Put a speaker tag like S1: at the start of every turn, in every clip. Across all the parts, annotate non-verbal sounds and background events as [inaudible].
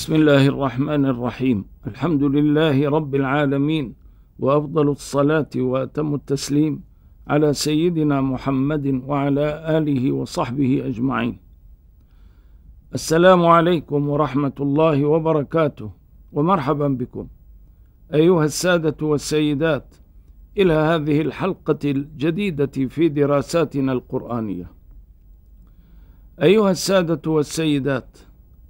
S1: بسم الله الرحمن الرحيم الحمد لله رب العالمين وافضل الصلاه واتم التسليم على سيدنا محمد وعلى اله وصحبه اجمعين السلام عليكم ورحمه الله وبركاته ومرحبا بكم ايها الساده والسيدات الى هذه الحلقه الجديده في دراساتنا القرانيه ايها الساده والسيدات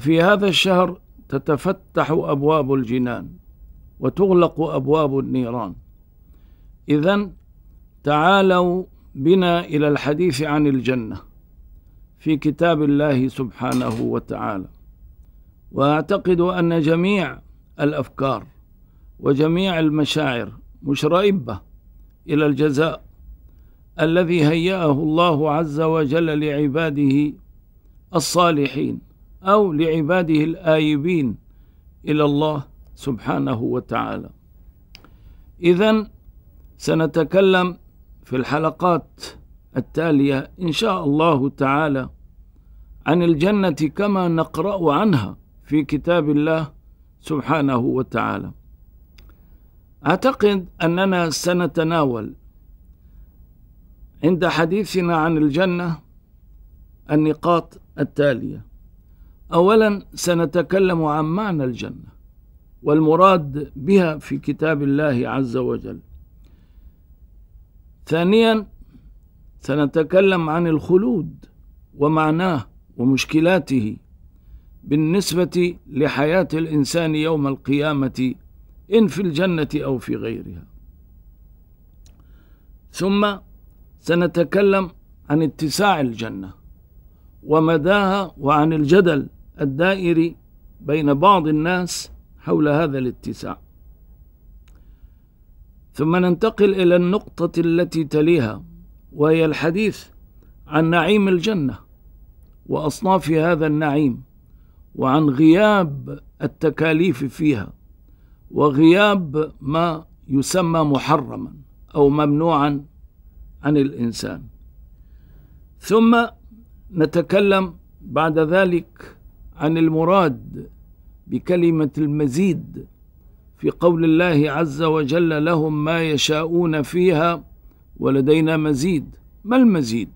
S1: في هذا الشهر تتفتح أبواب الجنان وتغلق أبواب النيران إذا تعالوا بنا إلى الحديث عن الجنة في كتاب الله سبحانه وتعالى وأعتقد أن جميع الأفكار وجميع المشاعر مشرئبة إلى الجزاء الذي هيأه الله عز وجل لعباده الصالحين أو لعباده الآيبين إلى الله سبحانه وتعالى إذا سنتكلم في الحلقات التالية إن شاء الله تعالى عن الجنة كما نقرأ عنها في كتاب الله سبحانه وتعالى أعتقد أننا سنتناول عند حديثنا عن الجنة النقاط التاليه اولا سنتكلم عن معنى الجنه والمراد بها في كتاب الله عز وجل ثانيا سنتكلم عن الخلود ومعناه ومشكلاته بالنسبه لحياه الانسان يوم القيامه ان في الجنه او في غيرها ثم سنتكلم عن اتساع الجنه ومداها وعن الجدل الدائر بين بعض الناس حول هذا الاتساع ثم ننتقل إلى النقطة التي تليها وهي الحديث عن نعيم الجنة وأصناف هذا النعيم وعن غياب التكاليف فيها وغياب ما يسمى محرما أو ممنوعا عن الإنسان ثم نتكلم بعد ذلك عن المراد بكلمة المزيد في قول الله عز وجل لهم ما يشاءون فيها ولدينا مزيد ما المزيد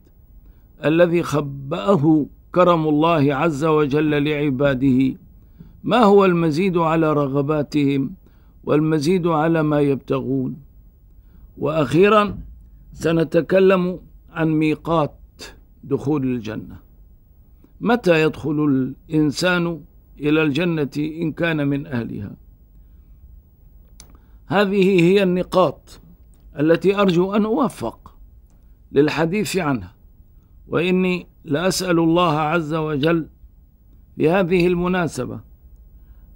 S1: الذي خبأه كرم الله عز وجل لعباده ما هو المزيد على رغباتهم والمزيد على ما يبتغون واخيرا سنتكلم عن ميقات دخول الجنه متى يدخل الإنسان إلى الجنة إن كان من أهلها هذه هي النقاط التي أرجو أن أوفق للحديث عنها وإني لأسأل الله عز وجل بهذه المناسبة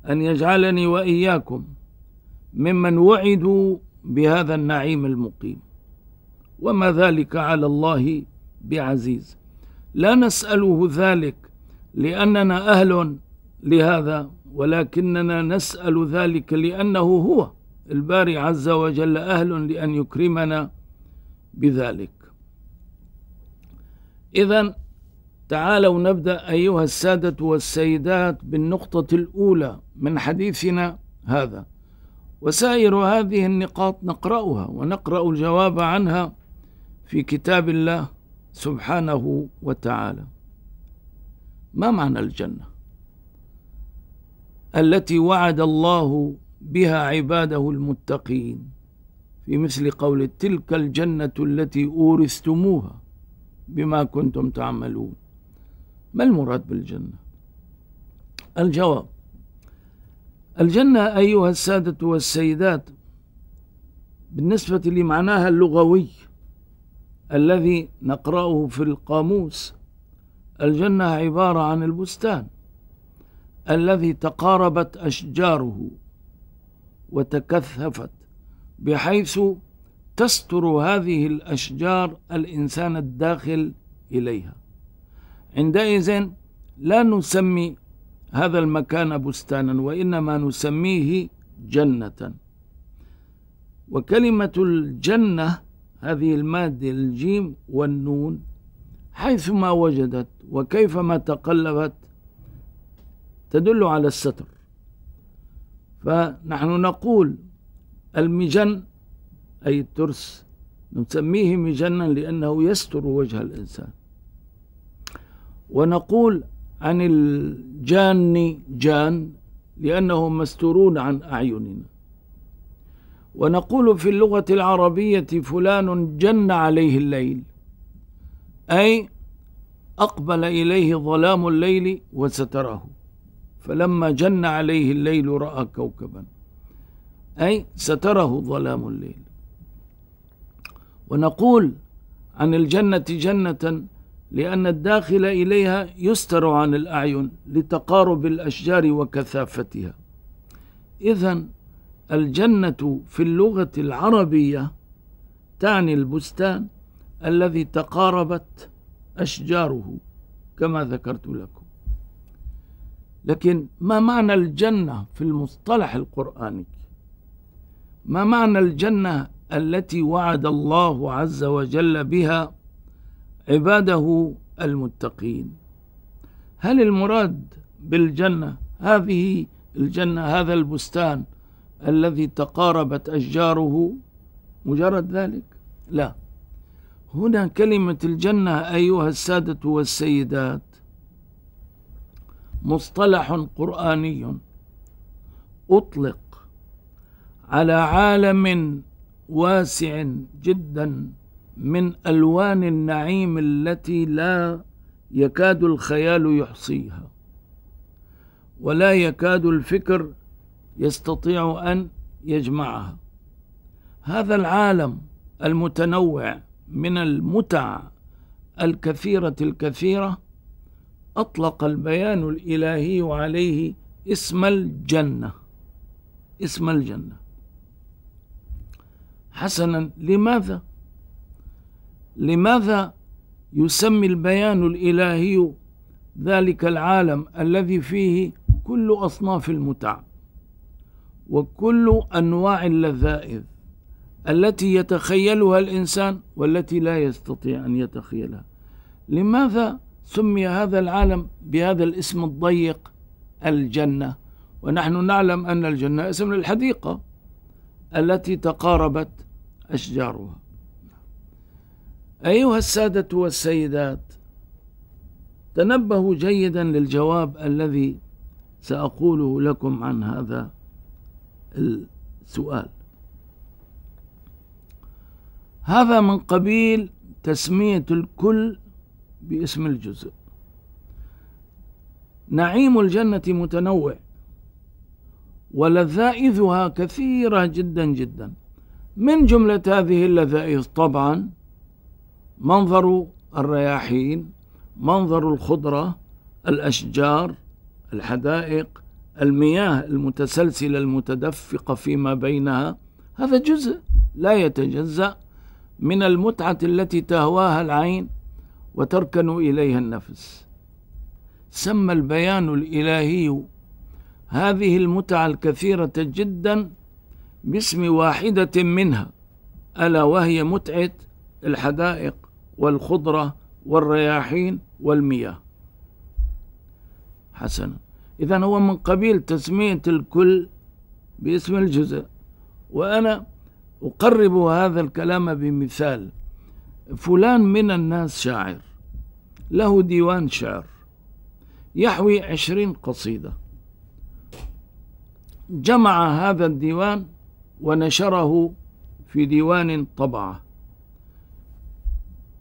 S1: أن يجعلني وإياكم ممن وعدوا بهذا النعيم المقيم وما ذلك على الله بعزيز لا نسأله ذلك لأننا أهل لهذا ولكننا نسأل ذلك لأنه هو الباري عز وجل أهل لأن يكرمنا بذلك إذا تعالوا نبدأ أيها السادة والسيدات بالنقطة الأولى من حديثنا هذا وسائر هذه النقاط نقرأها ونقرأ الجواب عنها في كتاب الله سبحانه وتعالى ما معنى الجنه التي وعد الله بها عباده المتقين في مثل قول تلك الجنه التي اورثتموها بما كنتم تعملون ما المراد بالجنه الجواب الجنه ايها الساده والسيدات بالنسبه لمعناها اللغوي الذي نقرأه في القاموس الجنة عبارة عن البستان الذي تقاربت أشجاره وتكثفت بحيث تستر هذه الأشجار الإنسان الداخل إليها عندئذ لا نسمي هذا المكان بستانا وإنما نسميه جنة وكلمة الجنة هذه المادة الجيم والنون حيثما وجدت وكيفما تقلبت تدل على الستر فنحن نقول المجن أي الترس نسميه مجنا لأنه يستر وجه الإنسان ونقول عن الجان جان لأنهم مستورون عن أعيننا ونقول في اللغة العربية فلان جن عليه الليل أي أقبل إليه ظلام الليل وستره فلما جن عليه الليل رأى كوكبا أي ستره ظلام الليل ونقول عن الجنة جنة لأن الداخل إليها يستر عن الأعين لتقارب الأشجار وكثافتها إذا الجنة في اللغة العربية تعني البستان الذي تقاربت أشجاره كما ذكرت لكم لكن ما معنى الجنة في المصطلح القرآني ما معنى الجنة التي وعد الله عز وجل بها عباده المتقين هل المراد بالجنة هذه الجنة هذا البستان الذي تقاربت أشجاره مجرد ذلك لا هنا كلمة الجنة أيها السادة والسيدات مصطلح قرآني أطلق على عالم واسع جدا من ألوان النعيم التي لا يكاد الخيال يحصيها ولا يكاد الفكر يستطيع أن يجمعها هذا العالم المتنوع من المتع الكثيرة الكثيرة أطلق البيان الإلهي عليه اسم الجنة اسم الجنة حسنا لماذا لماذا يسمي البيان الإلهي ذلك العالم الذي فيه كل أصناف المتع وكل أنواع اللذائذ التي يتخيلها الإنسان والتي لا يستطيع أن يتخيلها لماذا سمي هذا العالم بهذا الاسم الضيق الجنة ونحن نعلم أن الجنة اسم للحديقة التي تقاربت أشجارها أيها السادة والسيدات تنبهوا جيدا للجواب الذي سأقوله لكم عن هذا السؤال هذا من قبيل تسمية الكل باسم الجزء نعيم الجنة متنوع ولذائذها كثيرة جدا جدا من جملة هذه اللذائذ طبعا منظر الرياحين منظر الخضرة الأشجار الحدائق المياه المتسلسلة المتدفقة فيما بينها هذا جزء لا يتجزأ من المتعة التي تهواها العين وتركن إليها النفس سمى البيان الإلهي هذه المتعة الكثيرة جدا باسم واحدة منها ألا وهي متعة الحدائق والخضرة والرياحين والمياه حسنا إذا هو من قبيل تسمية الكل باسم الجزء وأنا أقرب هذا الكلام بمثال فلان من الناس شاعر له ديوان شعر يحوي عشرين قصيدة جمع هذا الديوان ونشره في ديوان طبعه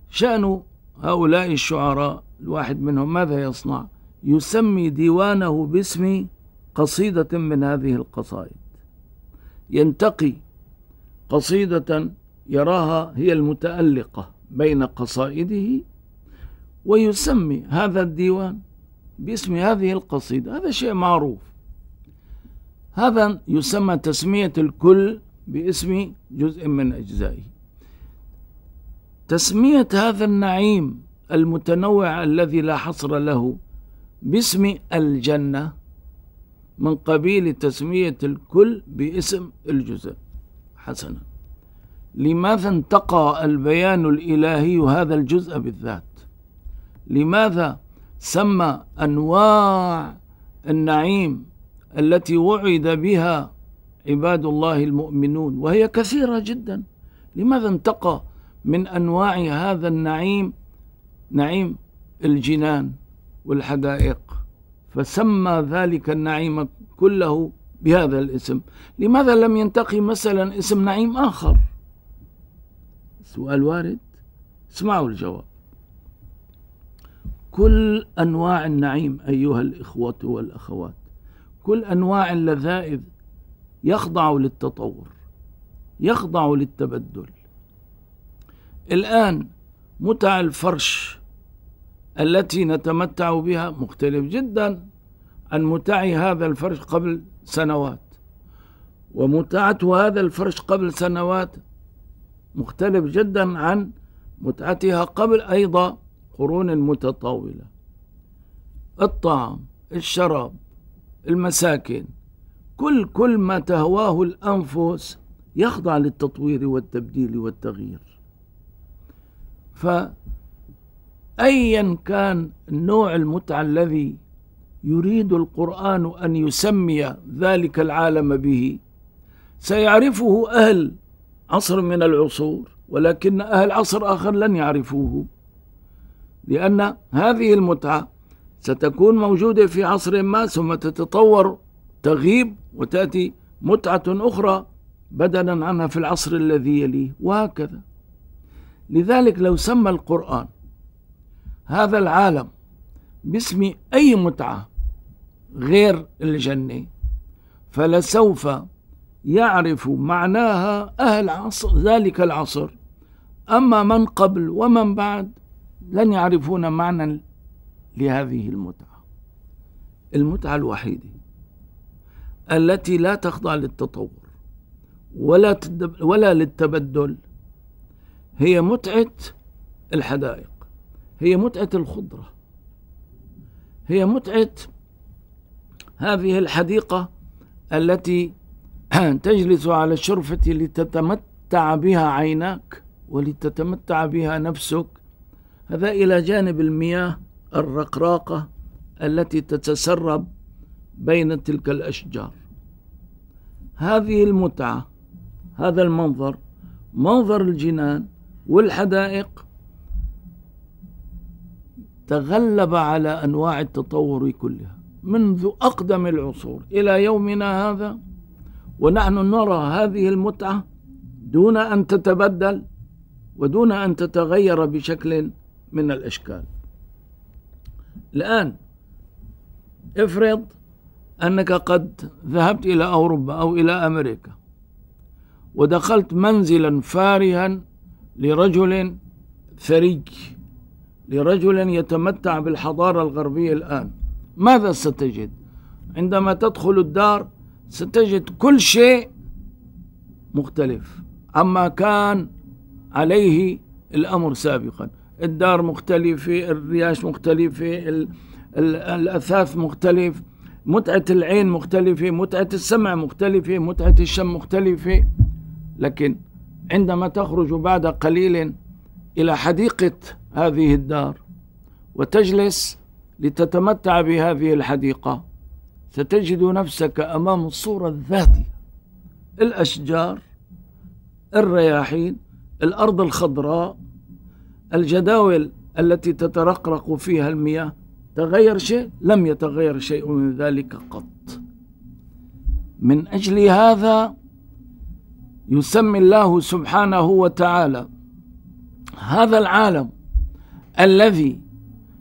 S1: شأن هؤلاء الشعراء الواحد منهم ماذا يصنع يسمي ديوانه باسم قصيدة من هذه القصائد ينتقي قصيدة يراها هي المتألقة بين قصائده ويسمي هذا الديوان باسم هذه القصيدة هذا شيء معروف هذا يسمى تسمية الكل باسم جزء من أجزائه تسمية هذا النعيم المتنوع الذي لا حصر له باسم الجنة من قبيل تسمية الكل باسم الجزء حسنا لماذا انتقى البيان الإلهي هذا الجزء بالذات لماذا سمى أنواع النعيم التي وعد بها عباد الله المؤمنون وهي كثيرة جدا لماذا انتقى من أنواع هذا النعيم نعيم الجنان والحدائق فسمى ذلك النعيم كله بهذا الاسم لماذا لم ينتقي مثلا اسم نعيم آخر سؤال وارد اسمعوا الجواب كل أنواع النعيم أيها الإخوة والأخوات كل أنواع اللذائذ يخضع للتطور يخضع للتبدل الآن متع الفرش التي نتمتع بها مختلف جدا عن متع هذا الفرش قبل سنوات ومتعة هذا الفرش قبل سنوات مختلف جدا عن متعتها قبل أيضا قرون متطاولة الطعام الشراب المساكن كل كل ما تهواه الأنفس يخضع للتطوير والتبديل والتغيير ف أيا كان نوع المتعة الذي يريد القرآن أن يسمي ذلك العالم به سيعرفه أهل عصر من العصور ولكن أهل عصر آخر لن يعرفوه لأن هذه المتعة ستكون موجودة في عصر ما ثم تتطور تغيب وتأتي متعة أخرى بدلا عنها في العصر الذي يليه وهكذا لذلك لو سمى القرآن هذا العالم باسم أي متعة غير الجنة فلسوف يعرف معناها أهل عصر ذلك العصر أما من قبل ومن بعد لن يعرفون معنى لهذه المتعة المتعة الوحيدة التي لا تخضع للتطور ولا ولا للتبدل هي متعة الحدائق هي متعة الخضرة هي متعة هذه الحديقة التي [clears throat] تجلس على الشرفة لتتمتع بها عيناك ولتتمتع بها نفسك هذا إلى جانب المياه الرقراقة التي تتسرب بين تلك الأشجار هذه المتعة هذا المنظر منظر الجنان والحدائق تغلب على انواع التطور كلها منذ اقدم العصور الى يومنا هذا ونحن نرى هذه المتعه دون ان تتبدل ودون ان تتغير بشكل من الاشكال الان افرض انك قد ذهبت الى اوروبا او الى امريكا ودخلت منزلا فارها لرجل ثري لرجل يتمتع بالحضارة الغربية الآن ماذا ستجد؟ عندما تدخل الدار ستجد كل شيء مختلف عما كان عليه الأمر سابقا الدار مختلفة الرياش مختلفة الأثاث مختلف متعة العين مختلفة متعة السمع مختلفة متعة الشم مختلفة لكن عندما تخرج بعد قليل إلى حديقة هذه الدار وتجلس لتتمتع بهذه الحديقة ستجد نفسك أمام الصورة الذاتية الأشجار الرياحين الأرض الخضراء الجداول التي تترقرق فيها المياه تغير شيء لم يتغير شيء من ذلك قط من أجل هذا يسمي الله سبحانه وتعالى هذا العالم الذي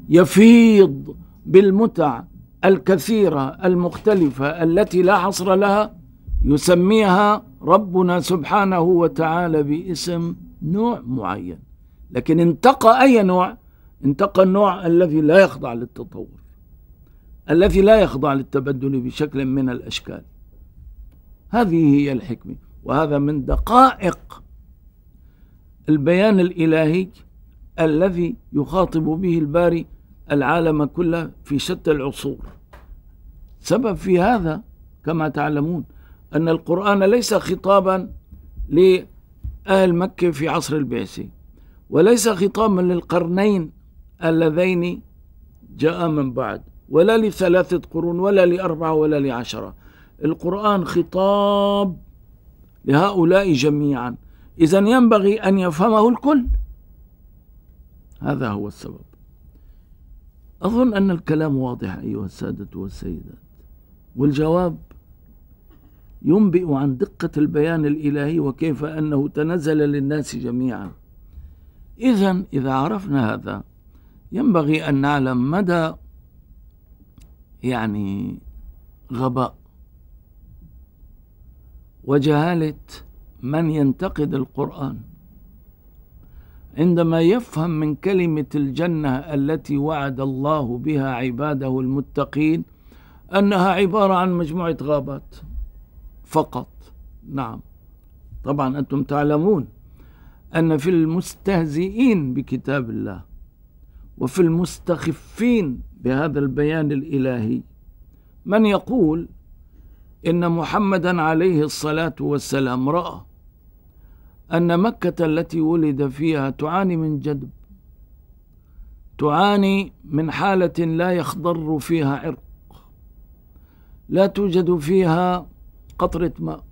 S1: يفيض بالمتع الكثيرة المختلفة التي لا حصر لها يسميها ربنا سبحانه وتعالى باسم نوع معين لكن انتقى أي نوع انتقى النوع الذي لا يخضع للتطور الذي لا يخضع للتبدل بشكل من الأشكال هذه هي الحكمة وهذا من دقائق البيان الإلهي الذي يخاطب به الباري العالم كله في شتى العصور سبب في هذا كما تعلمون أن القرآن ليس خطابا لأهل مكة في عصر البعثة وليس خطابا للقرنين اللذين جاء من بعد ولا لثلاثة قرون ولا لأربعة ولا لعشرة القرآن خطاب لهؤلاء جميعا إذا ينبغي أن يفهمه الكل هذا هو السبب أظن أن الكلام واضح أيها السادة والسيدات والجواب ينبئ عن دقة البيان الإلهي وكيف أنه تنزل للناس جميعا إذا إذا عرفنا هذا ينبغي أن نعلم مدى يعني غباء وجهالة من ينتقد القرآن عندما يفهم من كلمة الجنة التي وعد الله بها عباده المتقين أنها عبارة عن مجموعة غابات فقط نعم طبعا أنتم تعلمون أن في المستهزئين بكتاب الله وفي المستخفين بهذا البيان الإلهي من يقول إن محمدا عليه الصلاة والسلام رأى أن مكة التي ولد فيها تعاني من جدب تعاني من حالة لا يخضر فيها عرق لا توجد فيها قطرة ماء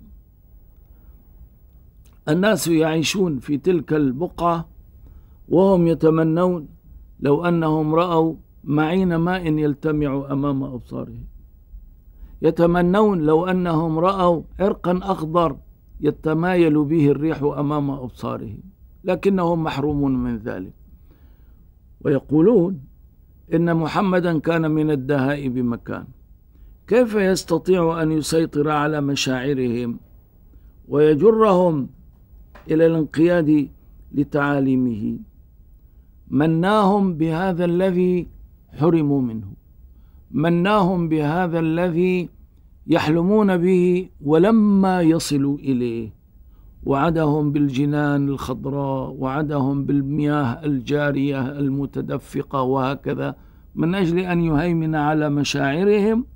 S1: الناس يعيشون في تلك البقعة وهم يتمنون لو أنهم رأوا معين ماء يلتمع أمام أبصارهم يتمنون لو أنهم رأوا عرقا أخضر يتمايل به الريح أمام أبصارهم لكنهم محرومون من ذلك ويقولون إن محمدا كان من الدهاء بمكان كيف يستطيع أن يسيطر على مشاعرهم ويجرهم إلى الانقياد لتعاليمه مناهم بهذا الذي حرموا منه مناهم بهذا الذي يحلمون به ولما يصلوا اليه وعدهم بالجنان الخضراء وعدهم بالمياه الجاريه المتدفقه وهكذا من اجل ان يهيمن على مشاعرهم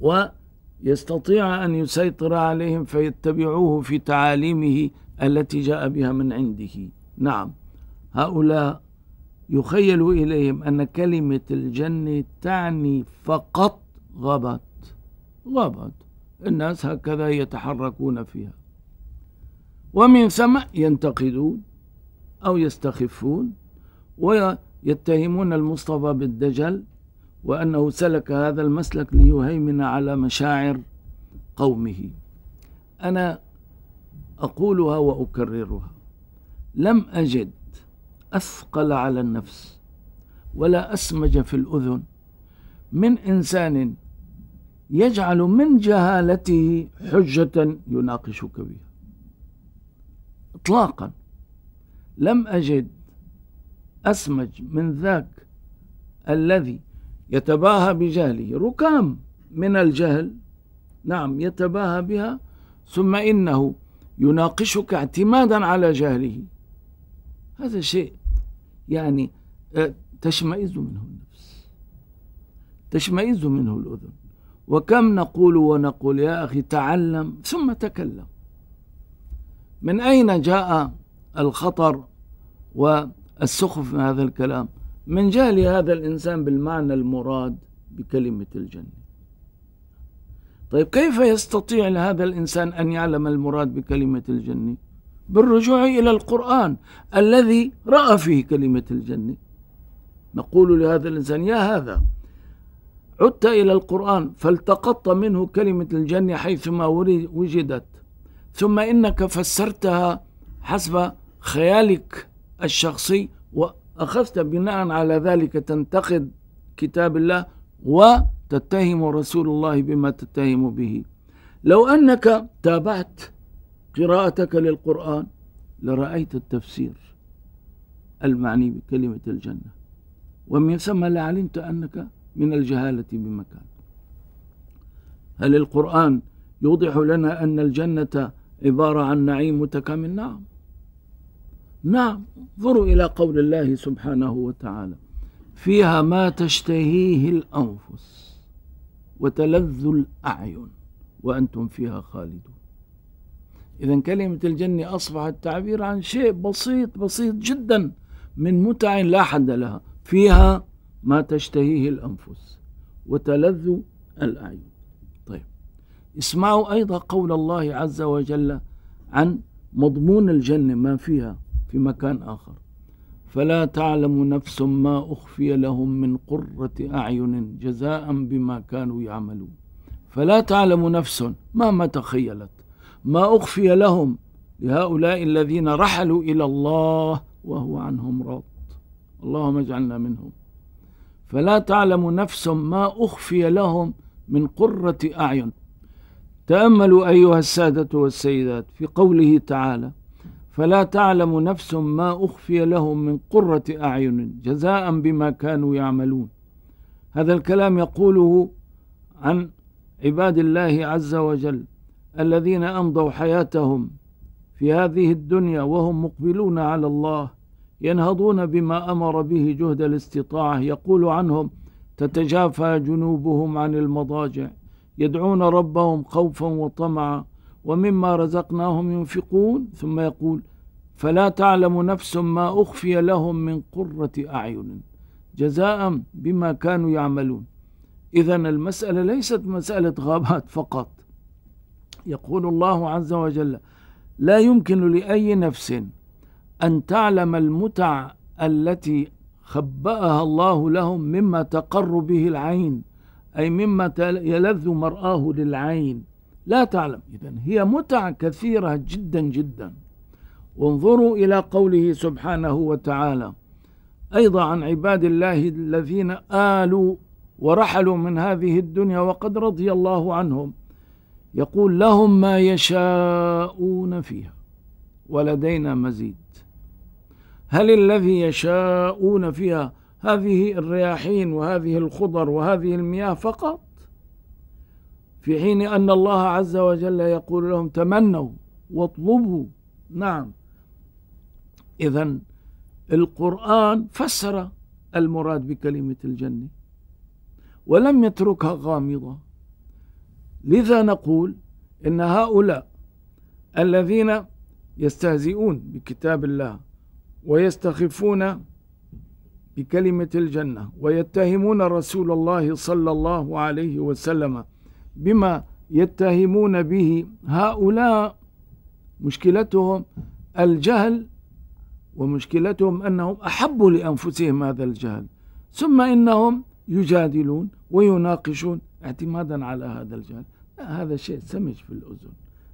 S1: ويستطيع ان يسيطر عليهم فيتبعوه في تعاليمه التي جاء بها من عنده نعم هؤلاء يخيل اليهم ان كلمه الجنه تعني فقط غابات ضبط الناس هكذا يتحركون فيها ومن ثم ينتقدون أو يستخفون ويتهمون المصطفى بالدجل وأنه سلك هذا المسلك ليهيمن على مشاعر قومه أنا أقولها وأكررها لم أجد أثقل على النفس ولا أسمج في الأذن من إنسان يجعل من جهالته حجة يناقشك بها إطلاقا لم أجد أسمج من ذاك الذي يتباهى بجهله ركام من الجهل نعم يتباهى بها ثم إنه يناقشك اعتمادا على جهله هذا شيء يعني آه، تشمئز منه النفس تشمئز منه الأذن وكم نقول ونقول يا أخي تعلم ثم تكلم من أين جاء الخطر والسخف من هذا الكلام من جهل هذا الإنسان بالمعنى المراد بكلمة الجنة طيب كيف يستطيع هذا الإنسان أن يعلم المراد بكلمة الجنة بالرجوع إلى القرآن الذي رأى فيه كلمة الجنة نقول لهذا الإنسان يا هذا عدت إلى القرآن فالتقطت منه كلمة الجنة حيثما وجدت ثم إنك فسرتها حسب خيالك الشخصي وأخذت بناء على ذلك تنتقد كتاب الله وتتهم رسول الله بما تتهم به لو أنك تابعت قراءتك للقرآن لرأيت التفسير المعني بكلمة الجنة ومن ثم لعلمت أنك من الجهالة بمكان هل القرآن يوضح لنا أن الجنة عبارة عن نعيم متكامل نعم نعم انظروا إلى قول الله سبحانه وتعالى فيها ما تشتهيه الأنفس وتلذ الأعين وأنتم فيها خالدون إذا كلمة الجنة أصبحت تعبير عن شيء بسيط بسيط جدا من متع لا حد لها فيها ما تشتهيه الأنفس وتلذ الأعين طيب اسمعوا أيضا قول الله عز وجل عن مضمون الجنة ما فيها في مكان آخر فلا تعلم نفس ما أخفي لهم من قرة أعين جزاء بما كانوا يعملون فلا تعلم نفس مهما تخيلت ما أخفي لهم لهؤلاء الذين رحلوا إلى الله وهو عنهم راض اللهم اجعلنا منهم فلا تعلم نفس ما أخفي لهم من قرة أعين تأملوا أيها السادة والسيدات في قوله تعالى فلا تعلم نفس ما أخفي لهم من قرة أعين جزاء بما كانوا يعملون هذا الكلام يقوله عن عباد الله عز وجل الذين أمضوا حياتهم في هذه الدنيا وهم مقبلون على الله ينهضون بما أمر به جهد الاستطاعة يقول عنهم تتجافى جنوبهم عن المضاجع يدعون ربهم خوفا وطمعا ومما رزقناهم ينفقون ثم يقول فلا تعلم نفس ما أخفي لهم من قرة أعين جزاء بما كانوا يعملون إذا المسألة ليست مسألة غابات فقط يقول الله عز وجل لا يمكن لأي نفس أن تعلم المتع التي خبأها الله لهم مما تقر به العين أي مما يلذ مرآه للعين لا تعلم إذا هي متع كثيرة جدا جدا وانظروا إلى قوله سبحانه وتعالى أيضا عن عباد الله الذين آلوا ورحلوا من هذه الدنيا وقد رضي الله عنهم يقول لهم ما يشاءون فيها ولدينا مزيد هل الذي يشاءون فيها هذه الرياحين وهذه الخضر وهذه المياه فقط في حين أن الله عز وجل يقول لهم تمنوا واطلبوا نعم إذا القرآن فسر المراد بكلمة الجنة ولم يتركها غامضة لذا نقول إن هؤلاء الذين يستهزئون بكتاب الله ويستخفون بكلمة الجنة ويتهمون رسول الله صلى الله عليه وسلم بما يتهمون به هؤلاء مشكلتهم الجهل ومشكلتهم أنهم أحبوا لأنفسهم هذا الجهل ثم إنهم يجادلون ويناقشون اعتمادا على هذا الجهل هذا شيء سمج في الأذن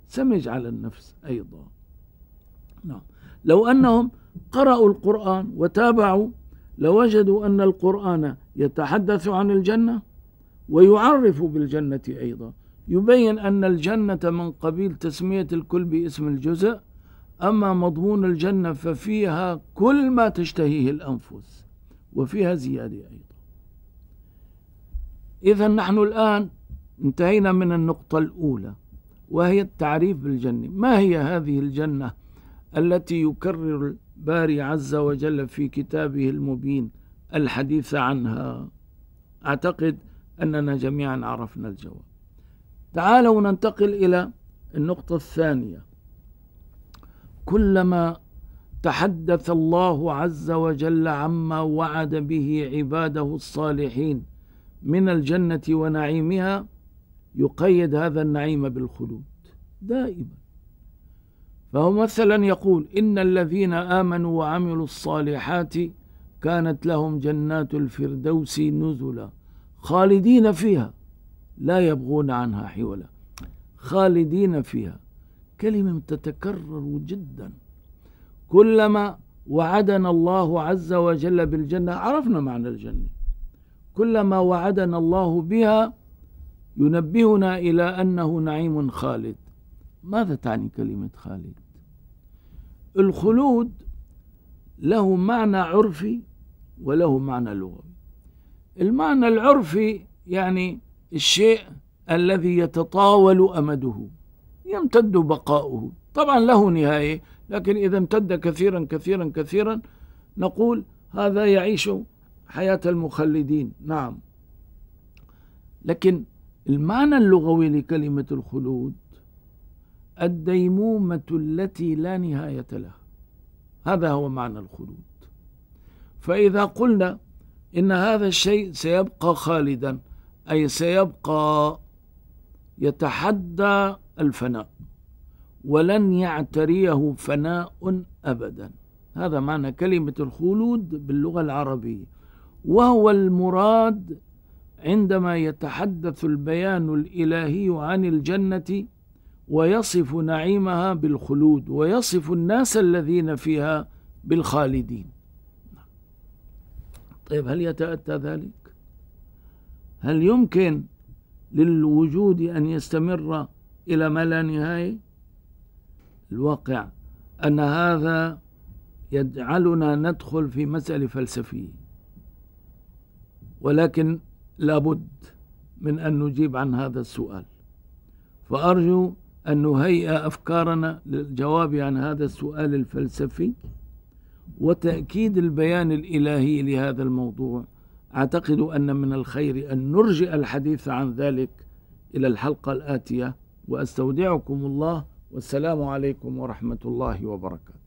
S1: سمج على النفس أيضا نعم لو أنهم قرأوا القرآن وتابعوا لوجدوا أن القرآن يتحدث عن الجنة ويعرف بالجنة أيضا يبين أن الجنة من قبيل تسمية الكل باسم الجزء أما مضمون الجنة ففيها كل ما تشتهيه الأنفس وفيها زيادة أيضا إذا نحن الآن انتهينا من النقطة الأولى وهي التعريف بالجنة ما هي هذه الجنة التي يكرر الباري عز وجل في كتابه المبين الحديث عنها أعتقد أننا جميعا عرفنا الجواب تعالوا ننتقل إلى النقطة الثانية كلما تحدث الله عز وجل عما وعد به عباده الصالحين من الجنة ونعيمها يقيد هذا النعيم بالخلود دائما فهو مثلا يقول إن الذين آمنوا وعملوا الصالحات كانت لهم جنات الفردوس نزلا خالدين فيها لا يبغون عنها حولا خالدين فيها كلمة تتكرر جدا كلما وعدنا الله عز وجل بالجنة عرفنا معنى الجنة كلما وعدنا الله بها ينبهنا إلى أنه نعيم خالد ماذا تعني كلمة خالد الخلود له معنى عرفي وله معنى لغوي المعنى العرفي يعني الشيء الذي يتطاول امده يمتد بقاؤه طبعا له نهايه لكن اذا امتد كثيرا كثيرا كثيرا نقول هذا يعيش حياه المخلدين نعم لكن المعنى اللغوي لكلمه الخلود الديمومة التي لا نهاية لها هذا هو معنى الخلود فإذا قلنا إن هذا الشيء سيبقى خالدا أي سيبقى يتحدى الفناء ولن يعتريه فناء أبدا هذا معنى كلمة الخلود باللغة العربية وهو المراد عندما يتحدث البيان الإلهي عن الجنة ويصف نعيمها بالخلود ويصف الناس الذين فيها بالخالدين طيب هل يتأتى ذلك هل يمكن للوجود أن يستمر إلى ما لا نهاية الواقع أن هذا يجعلنا ندخل في مسألة فلسفية ولكن لابد من أن نجيب عن هذا السؤال فأرجو أن نهيئ أفكارنا للجواب عن هذا السؤال الفلسفي وتأكيد البيان الإلهي لهذا الموضوع أعتقد أن من الخير أن نرجئ الحديث عن ذلك إلى الحلقة الآتية وأستودعكم الله والسلام عليكم ورحمة الله وبركاته